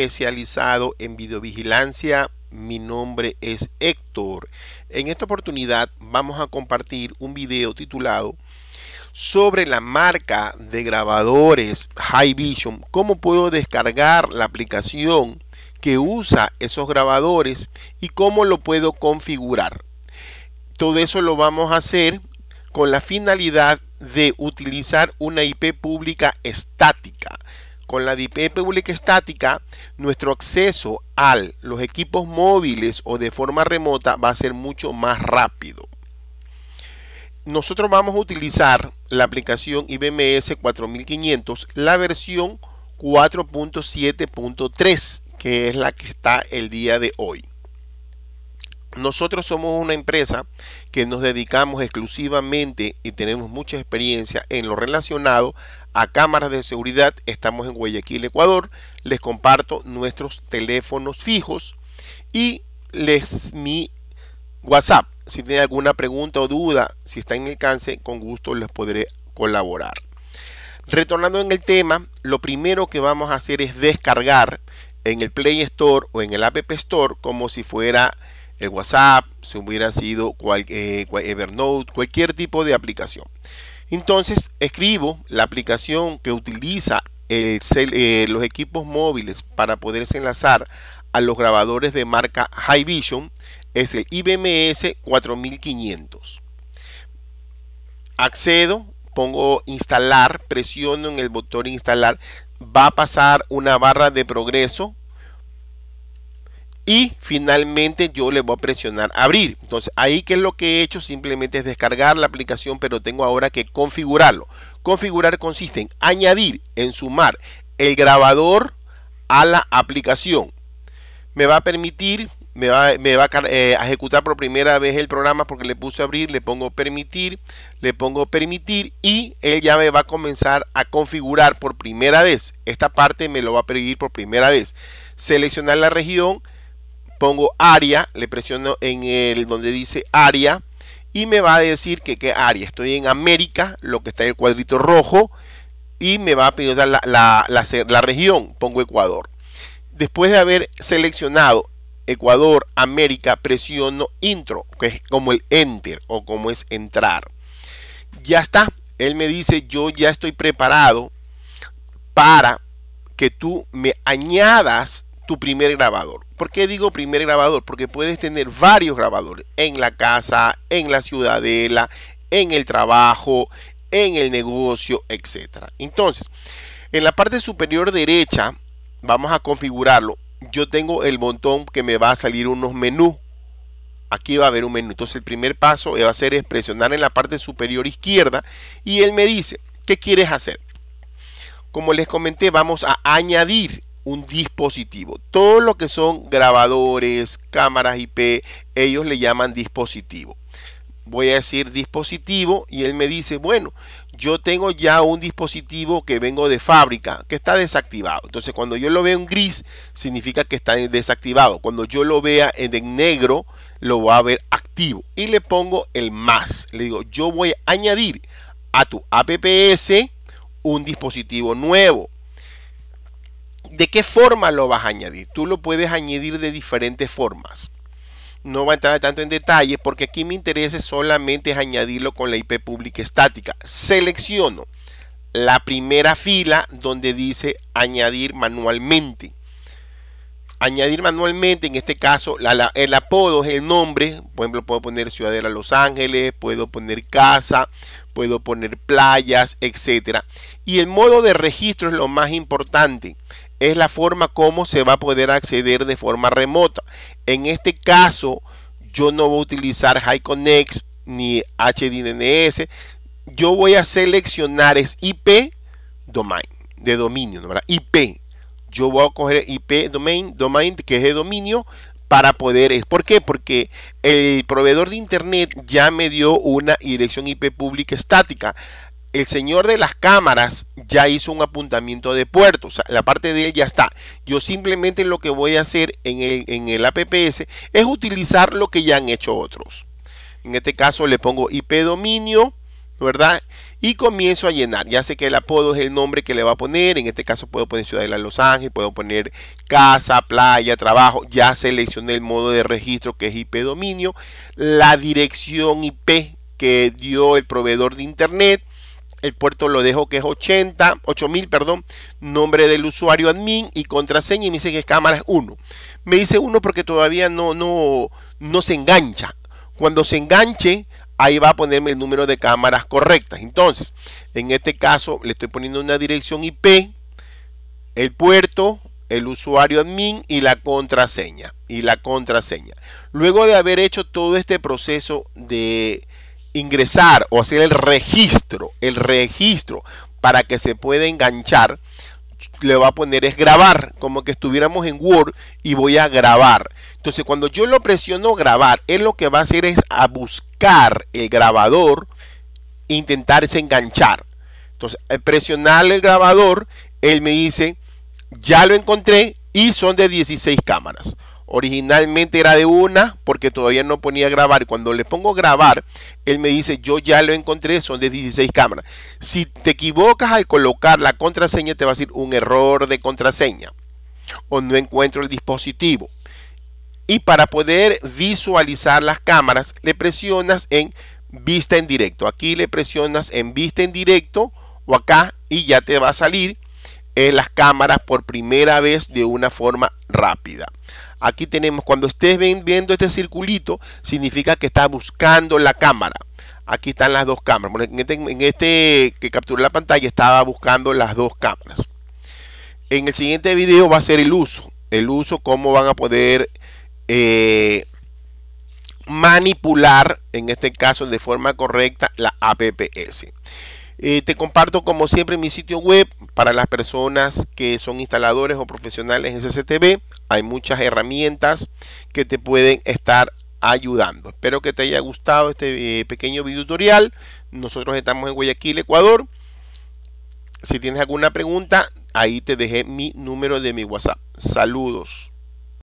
especializado en videovigilancia. Mi nombre es Héctor. En esta oportunidad vamos a compartir un video titulado sobre la marca de grabadores High Vision. ¿Cómo puedo descargar la aplicación que usa esos grabadores y cómo lo puedo configurar? Todo eso lo vamos a hacer con la finalidad de utilizar una IP pública estática. Con la IP e pública estática, nuestro acceso a los equipos móviles o de forma remota va a ser mucho más rápido. Nosotros vamos a utilizar la aplicación IBMS 4500, la versión 4.7.3, que es la que está el día de hoy. Nosotros somos una empresa que nos dedicamos exclusivamente y tenemos mucha experiencia en lo relacionado a cámaras de seguridad. Estamos en Guayaquil, Ecuador. Les comparto nuestros teléfonos fijos y les mi WhatsApp. Si tienen alguna pregunta o duda, si está en el alcance, con gusto les podré colaborar. Retornando en el tema, lo primero que vamos a hacer es descargar en el Play Store o en el App Store como si fuera el WhatsApp, si hubiera sido eh, Evernote, cualquier tipo de aplicación. Entonces escribo la aplicación que utiliza eh, los equipos móviles para poderse enlazar a los grabadores de marca High Vision es el IBMS 4500. Accedo, pongo instalar, presiono en el botón instalar, va a pasar una barra de progreso y finalmente yo le voy a presionar abrir. Entonces ahí que es lo que he hecho simplemente es descargar la aplicación, pero tengo ahora que configurarlo. Configurar consiste en añadir, en sumar el grabador a la aplicación. Me va a permitir, me va, eh, a ejecutar por primera vez el programa porque le puse abrir, le pongo permitir, le pongo permitir y él ya me va a comenzar a configurar por primera vez. Esta parte me lo va a pedir por primera vez. Seleccionar la región pongo área, le presiono en el donde dice área y me va a decir que qué área. Estoy en América, lo que está en el cuadrito rojo y me va a pedir la, la, la región, pongo Ecuador. Después de haber seleccionado Ecuador, América, presiono intro, que es como el enter o como es entrar. Ya está, él me dice, yo ya estoy preparado para que tú me añadas primer grabador. ¿Por qué digo primer grabador? Porque puedes tener varios grabadores en la casa, en la ciudadela, en el trabajo, en el negocio, etcétera Entonces, en la parte superior derecha, vamos a configurarlo. Yo tengo el montón que me va a salir unos menús. Aquí va a haber un menú. Entonces, el primer paso va a ser presionar en la parte superior izquierda y él me dice, ¿qué quieres hacer? Como les comenté, vamos a añadir un dispositivo. Todo lo que son grabadores, cámaras IP, ellos le llaman dispositivo. Voy a decir dispositivo y él me dice, bueno, yo tengo ya un dispositivo que vengo de fábrica, que está desactivado. Entonces cuando yo lo veo en gris, significa que está desactivado. Cuando yo lo vea en negro, lo va a ver activo. Y le pongo el más. Le digo, yo voy a añadir a tu APPS un dispositivo nuevo ¿De qué forma lo vas a añadir? Tú lo puedes añadir de diferentes formas. No va a entrar tanto en detalle porque aquí me interesa solamente añadirlo con la IP pública estática. Selecciono la primera fila donde dice añadir manualmente. Añadir manualmente, en este caso, el apodo es el nombre. Por ejemplo, puedo poner Ciudadela Los Ángeles, puedo poner casa, puedo poner playas, etc. Y el modo de registro es lo más importante es la forma como se va a poder acceder de forma remota. En este caso, yo no voy a utilizar HiConnect ni HDNS. Yo voy a seleccionar es IP domain, de dominio, IP. Yo voy a coger IP domain, domain que es de dominio para poder, ¿por qué? Porque el proveedor de internet ya me dio una dirección IP pública estática el señor de las cámaras ya hizo un apuntamiento de puertos, la parte de él ya está. Yo simplemente lo que voy a hacer en el, en el APPS es utilizar lo que ya han hecho otros. En este caso le pongo IP dominio, ¿verdad? Y comienzo a llenar. Ya sé que el apodo es el nombre que le va a poner. En este caso puedo poner Ciudad de Los Ángeles, puedo poner casa, playa, trabajo. Ya seleccioné el modo de registro que es IP dominio, la dirección IP que dio el proveedor de internet el puerto lo dejo que es 80, 8000, perdón, nombre del usuario admin y contraseña y me dice que cámara es 1. Me dice 1 porque todavía no, no, no se engancha. Cuando se enganche, ahí va a ponerme el número de cámaras correctas. Entonces, en este caso le estoy poniendo una dirección IP, el puerto, el usuario admin y la contraseña. Y la contraseña. Luego de haber hecho todo este proceso de ingresar o hacer el registro, el registro para que se pueda enganchar, le va a poner es grabar, como que estuviéramos en Word y voy a grabar. Entonces cuando yo lo presiono grabar, él lo que va a hacer es a buscar el grabador, intentar intentarse enganchar. Entonces al presionar el grabador, él me dice, ya lo encontré y son de 16 cámaras. Originalmente era de una porque todavía no ponía grabar. Cuando le pongo grabar, él me dice, yo ya lo encontré, son de 16 cámaras. Si te equivocas al colocar la contraseña, te va a decir un error de contraseña o no encuentro el dispositivo. Y para poder visualizar las cámaras, le presionas en vista en directo. Aquí le presionas en vista en directo o acá y ya te va a salir las cámaras por primera vez de una forma rápida. Aquí tenemos, cuando ustedes ven viendo este circulito, significa que está buscando la cámara. Aquí están las dos cámaras. Este, en, este, que capturó la pantalla estaba buscando las dos cámaras. En el siguiente video va a ser el uso. El uso, cómo van a poder eh, manipular, en este caso de forma correcta, la APPS. Eh, te comparto como siempre mi sitio web para las personas que son instaladores o profesionales en CCTV. Hay muchas herramientas que te pueden estar ayudando. Espero que te haya gustado este eh, pequeño video tutorial. Nosotros estamos en Guayaquil, Ecuador. Si tienes alguna pregunta, ahí te dejé mi número de mi WhatsApp. Saludos.